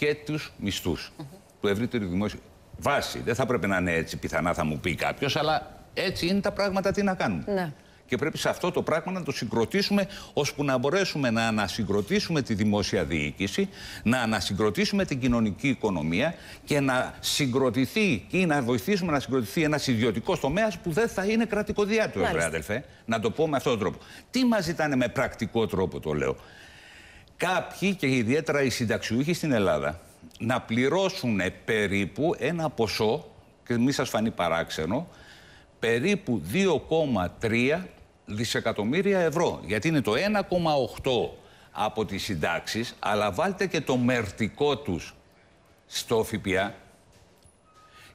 και τους μισθούς mm του ευρύτερου δημόσιου. Βάση. Δεν θα πρέπει να είναι έτσι, πιθανά θα μου πει κάποιος, αλλά έτσι είναι τα πράγματα. Τι να κάνουμε. Ναι. Και πρέπει σε αυτό το πράγμα να το συγκροτήσουμε, ώσπου να μπορέσουμε να ανασυγκροτήσουμε τη δημόσια διοίκηση, να ανασυγκροτήσουμε την κοινωνική οικονομία και να συγκροτηθεί ή να βοηθήσουμε να συγκροτηθεί ένας ιδιωτικός τομέας που δεν θα είναι κρατικοδιάτριο, αδελφέ. Να το πω με αυτόν τον τρόπο. Τι μας ζητάνε με πρακτικό τρόπο, το λέω κάποιοι και ιδιαίτερα οι συνταξιούχοι στην Ελλάδα να πληρώσουν περίπου ένα ποσό, και μη σας φανεί παράξενο, περίπου 2,3 δισεκατομμύρια ευρώ. Γιατί είναι το 1,8 από τις συντάξεις, αλλά βάλτε και το μερτικό τους στο ΦΠΑ,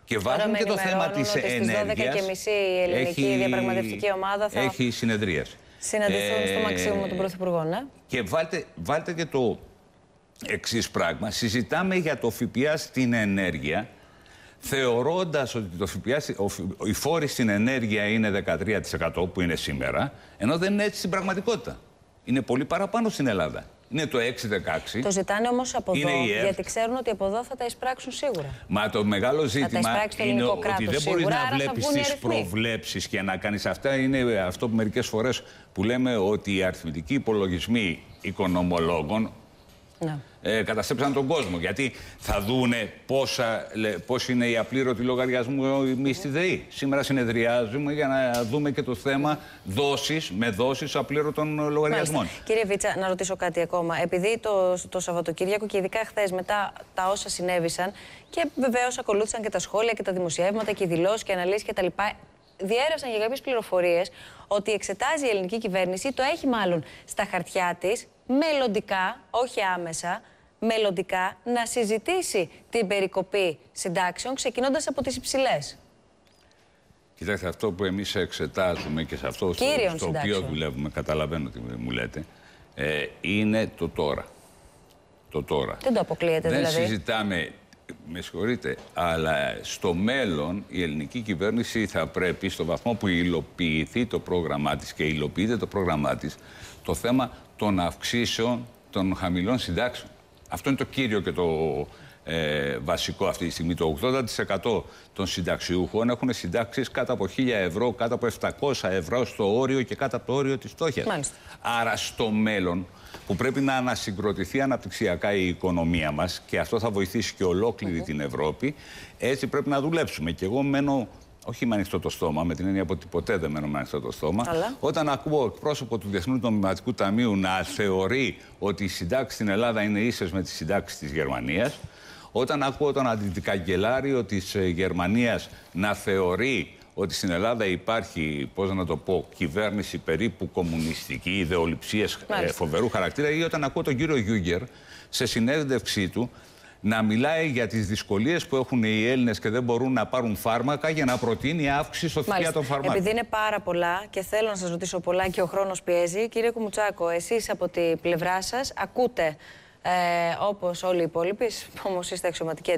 και βάζουν και το θέμα τη ενέργειας, και η ελληνική έχει... διαπραγματευτική ομάδα θα. Έχει συνεδρίαση συναντηθούν στο ε, Μαξίμου με τον Πρωθυπουργό, ναι. Και βάλτε, βάλτε και το εξής πράγμα. Συζητάμε για το ΦΠΑ στην ενέργεια, θεωρώντας ότι το ΦΠΑ, η φόρη στην ενέργεια είναι 13% που είναι σήμερα, ενώ δεν είναι έτσι στην πραγματικότητα. Είναι πολύ παραπάνω στην Ελλάδα. Είναι το 6-16. Το ζητάνε όμως από εδώ, γιατί ξέρουν ότι από εδώ θα τα εισπράξουν σίγουρα. Μα το μεγάλο ζήτημα είναι ότι δεν μπορείς να βλέπει τι προβλέψεις και να κάνεις αυτά. Είναι αυτό που μερικές φορές που λέμε ότι οι αριθμητικοί υπολογισμοί οικονομολόγων ναι. Ε, καταστρέψαν τον κόσμο. Γιατί θα δούνε πόσα, πώς είναι η απλήρωτη λογαριασμού εμείς στη ΔΕΗ. Σήμερα συνεδριάζουμε για να δούμε και το θέμα δόσεις με δόσεις απλήρωτων λογαριασμών. Μάλιστα. Κύριε Βίτσα, να ρωτήσω κάτι ακόμα. Επειδή το, το Σαββατοκύριακο και ειδικά χθες μετά τα όσα συνέβησαν και βεβαίως ακολούθησαν και τα σχόλια και τα δημοσιεύματα και οι δηλώσεις και αναλύσει κτλ διέρευσαν για κάποιες πληροφορίες ότι εξετάζει η ελληνική κυβέρνηση, το έχει μάλλον στα χαρτιά της, μελλοντικά, όχι άμεσα, μελλοντικά να συζητήσει την περικοπή συντάξεων ξεκινώντας από τις υψηλές. Κοιτάξτε, αυτό που εμείς εξετάζουμε και σε αυτό Κύριον στο, οποίο δουλεύουμε, καταλαβαίνω τι μου λέτε, ε, είναι το τώρα. Το τώρα. Δεν το αποκλείεται δηλαδή. Δεν συζητάμε με συγχωρείτε, αλλά στο μέλλον η ελληνική κυβέρνηση θα πρέπει στο βαθμό που υλοποιηθεί το πρόγραμμά της και υλοποιείται το πρόγραμμά της το θέμα των αυξήσεων των χαμηλών συντάξεων. Αυτό είναι το κύριο και το ε, βασικό αυτή τη στιγμή. Το 80% των συνταξιούχων έχουν συντάξεις κάτω από 1000 ευρώ, κάτω από 700 ευρώ στο όριο και κάτω από το όριο της φτώχειας. Άρα στο μέλλον που πρέπει να ανασυγκροτηθεί αναπτυξιακά η οικονομία μας και αυτό θα βοηθήσει και ολόκληρη την Ευρώπη, έτσι πρέπει να δουλέψουμε. Και εγώ μένω όχι με ανοιχτό το στόμα, με την έννοια ότι ποτέ δεν μένω με ανοιχτό το στόμα. Αλλά... Όταν ακούω πρόσωπο του Διεθνούς Νομιματικού Ταμείου να θεωρεί ότι οι συντάξεις στην Ελλάδα είναι ίσες με τις συντάξεις της Γερμανίας, όταν ακούω τον αντικαγκελάριο της Γερμανίας να θεωρεί ότι στην Ελλάδα υπάρχει, πώς να το πω, κυβέρνηση περίπου κομμουνιστική, ιδεολειψίες ε, φοβερού χαρακτήρα ή όταν ακούω τον κύριο Γιούγκερ σε συνέντευξή του να μιλάει για τις δυσκολίες που έχουν οι Έλληνες και δεν μπορούν να πάρουν φάρμακα για να προτείνει αύξηση στο θεία των φαρμάκων. Επειδή είναι πάρα πολλά και θέλω να σας ρωτήσω πολλά και ο χρόνος πιέζει, κύριε Κουμουτσάκο, εσείς από τη πλευρά σας ακούτε ε, όπως όλοι οι υπόλοιποι, όμως είστε αξιωματικοί